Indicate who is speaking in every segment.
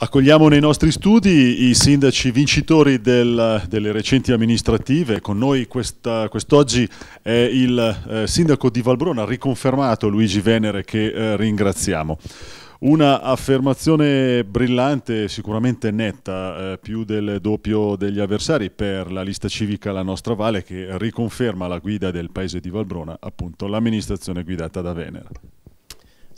Speaker 1: Accogliamo nei nostri studi i sindaci vincitori del, delle recenti amministrative. Con noi quest'oggi è il eh, sindaco di Valbrona, riconfermato Luigi Venere, che eh, ringraziamo. Una affermazione brillante, sicuramente netta, eh, più del doppio degli avversari per la lista civica La Nostra Vale, che riconferma la guida del paese di Valbrona, appunto l'amministrazione guidata da Venere.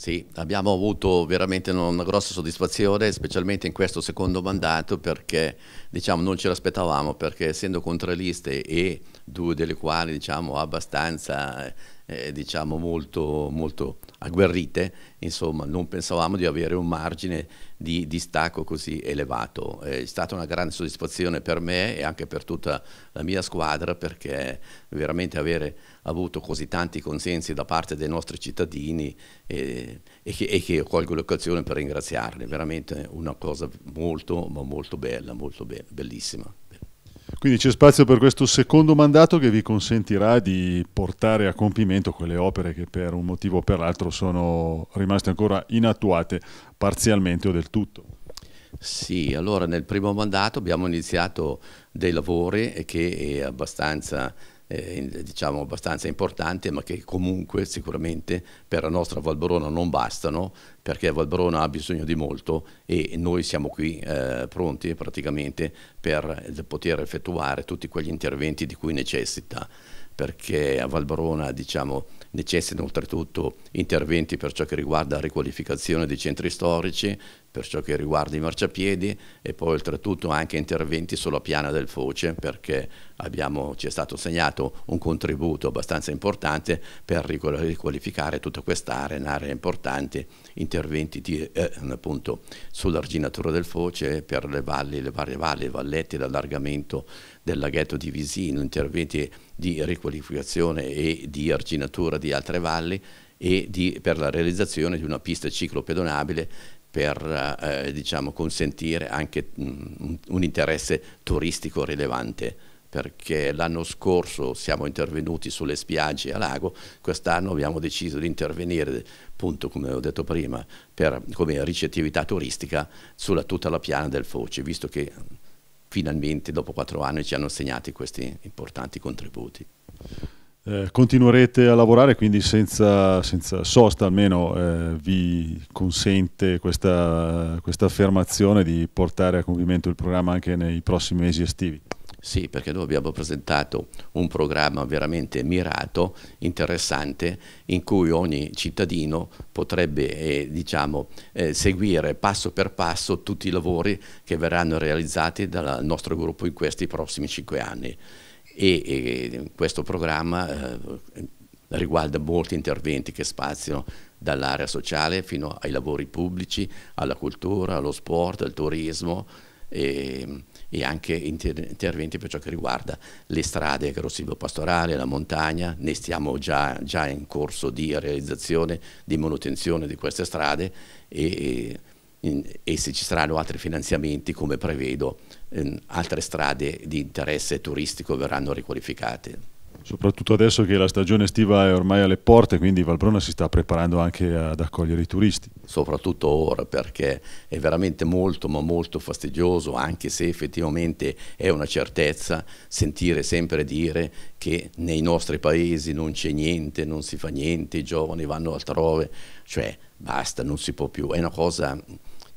Speaker 2: Sì, abbiamo avuto veramente una grossa soddisfazione, specialmente in questo secondo mandato, perché diciamo, non ce l'aspettavamo, perché essendo con e due delle quali diciamo, abbastanza eh, eh, diciamo molto, molto agguerrite, insomma non pensavamo di avere un margine di distacco così elevato. Eh, è stata una grande soddisfazione per me e anche per tutta la mia squadra perché veramente avere avuto così tanti consensi da parte dei nostri cittadini e, eh, e, che, e che colgo l'occasione per ringraziarli, veramente una cosa molto ma molto bella, molto be bellissima.
Speaker 1: Quindi c'è spazio per questo secondo mandato che vi consentirà di portare a compimento quelle opere che per un motivo o per l'altro sono rimaste ancora inattuate parzialmente o del tutto. Sì, allora nel primo mandato abbiamo iniziato dei
Speaker 2: lavori che è abbastanza eh, diciamo abbastanza importante, ma che comunque sicuramente per la nostra Valbrona non bastano, perché Valbrona ha bisogno di molto e noi siamo qui eh, pronti praticamente per poter effettuare tutti quegli interventi di cui necessita perché a Valbrona diciamo, necessitano oltretutto interventi per ciò che riguarda la riqualificazione dei centri storici, per ciò che riguarda i marciapiedi e poi oltretutto anche interventi sulla piana del Foce perché abbiamo, ci è stato segnato un contributo abbastanza importante per riqualificare tutta quest'area un'area importante, interventi di, eh, appunto sull'arginatura del Foce per le valli, le varie valli, le vallette, l'allargamento del laghetto di Visino, interventi di riqualificazione e di arginatura di altre valli e di, per la realizzazione di una pista ciclopedonabile per eh, diciamo, consentire anche mh, mm, un interesse turistico rilevante perché l'anno scorso siamo intervenuti sulle spiagge a lago, quest'anno abbiamo deciso di intervenire, appunto come ho detto prima, per, come ricettività turistica sulla tutta la piana del Foce, visto che finalmente dopo quattro anni ci hanno segnati questi importanti contributi. Eh,
Speaker 1: continuerete a lavorare quindi senza, senza sosta, almeno eh, vi consente questa, questa affermazione di portare a compimento il programma anche nei prossimi mesi estivi. Sì, perché noi abbiamo presentato un programma veramente mirato, interessante,
Speaker 2: in cui ogni cittadino potrebbe eh, diciamo, eh, seguire passo per passo tutti i lavori che verranno realizzati dal nostro gruppo in questi prossimi cinque anni e, e questo programma eh, riguarda molti interventi che spaziano dall'area sociale fino ai lavori pubblici, alla cultura, allo sport, al turismo e, e anche interventi per ciò che riguarda le strade grossilvo-pastorali, la montagna, ne stiamo già, già, in corso di realizzazione, di manutenzione di queste strade e, e se ci saranno altri finanziamenti, come prevedo, ehm, altre strade di interesse turistico verranno riqualificate.
Speaker 1: Soprattutto adesso che la stagione estiva è ormai alle porte, quindi Valbrona si sta preparando anche ad accogliere i turisti. Soprattutto ora perché
Speaker 2: è veramente molto ma molto fastidioso, anche se effettivamente è una certezza, sentire sempre dire che nei nostri paesi non c'è niente, non si fa niente, i giovani vanno altrove, cioè basta, non si può più. È una cosa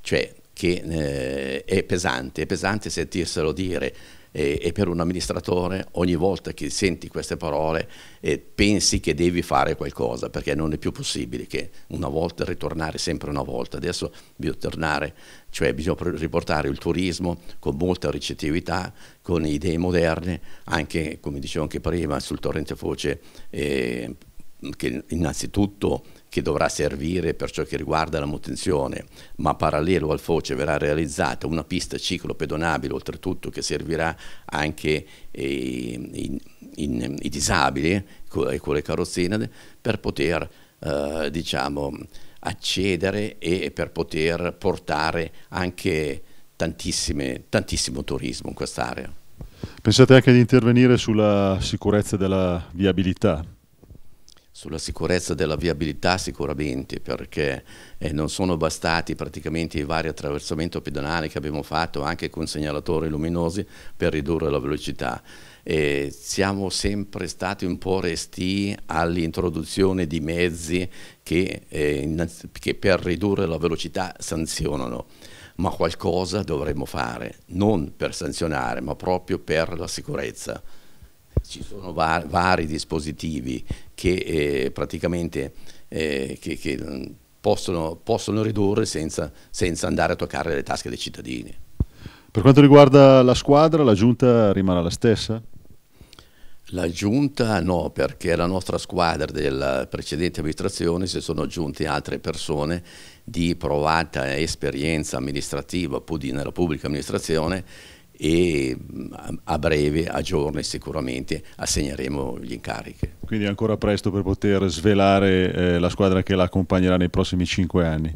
Speaker 2: cioè che eh, è pesante, è pesante sentirselo dire eh, e, per un amministratore ogni volta che senti queste parole eh, pensi che devi fare qualcosa perché non è più possibile che una volta ritornare sempre una volta, adesso bisogna tornare, cioè bisogna riportare il turismo con molta ricettività, con idee moderne, anche come dicevo anche prima sul torrente Foce eh, che innanzitutto che dovrà servire per ciò che riguarda la manutenzione, ma parallelo al foce verrà realizzata una pista ciclopedonabile oltretutto che servirà anche eh, i disabili e con le carrozzine per poter eh, diciamo, accedere e per poter portare anche tantissimo turismo in quest'area.
Speaker 1: Pensate anche di intervenire sulla sicurezza della viabilità?
Speaker 2: Sulla sicurezza della viabilità sicuramente, perché eh, non sono bastati praticamente i vari attraversamenti pedonali che abbiamo fatto anche con segnalatori luminosi per ridurre la velocità. Eh, siamo sempre stati un po' resti all'introduzione di mezzi che, eh, che per ridurre la velocità sanzionano ma qualcosa dovremmo fare, non per sanzionare, ma proprio per la sicurezza ci sono var vari dispositivi che eh, praticamente eh, che, che mm, possono, possono, ridurre senza, senza andare a toccare le tasche dei cittadini.
Speaker 1: Per quanto riguarda la squadra, la giunta rimarrà la stessa?
Speaker 2: La giunta no, perché alla nostra squadra della precedente amministrazione si sono aggiunte altre persone di provata esperienza amministrativa, pur nella pubblica amministrazione, e mm, a breve, a giorni sicuramente, assegneremo gli incarichi.
Speaker 1: Quindi è ancora presto per poter svelare eh, la squadra che la accompagnerà nei prossimi cinque anni?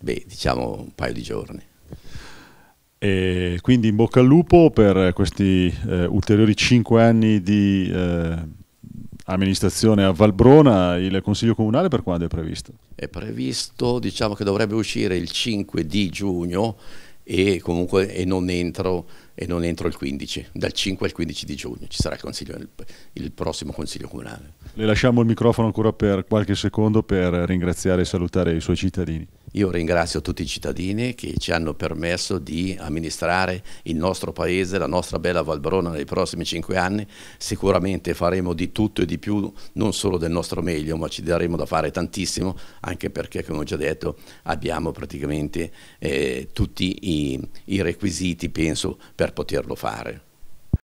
Speaker 1: Beh, diciamo un paio di giorni. E quindi in bocca al lupo per questi eh, ulteriori cinque anni di eh, amministrazione a Valbrona, il Consiglio Comunale per quando è previsto?
Speaker 2: È previsto, diciamo che dovrebbe uscire il 5 di giugno e comunque e non, entro, e non, entro, il 15, dal 5 al 15 di giugno ci sarà il, consiglio, il, il prossimo Consiglio Comunale.
Speaker 1: Le lasciamo il microfono ancora per qualche secondo per ringraziare e salutare i suoi cittadini. Io ringrazio tutti i cittadini
Speaker 2: che ci hanno permesso di amministrare il nostro paese, la nostra bella Valbrona nei prossimi cinque anni. Sicuramente faremo di tutto e di più, non solo del nostro meglio, ma ci daremo da fare tantissimo, anche perché, come ho già detto, abbiamo praticamente eh, tutti i, i requisiti, penso, per poterlo fare.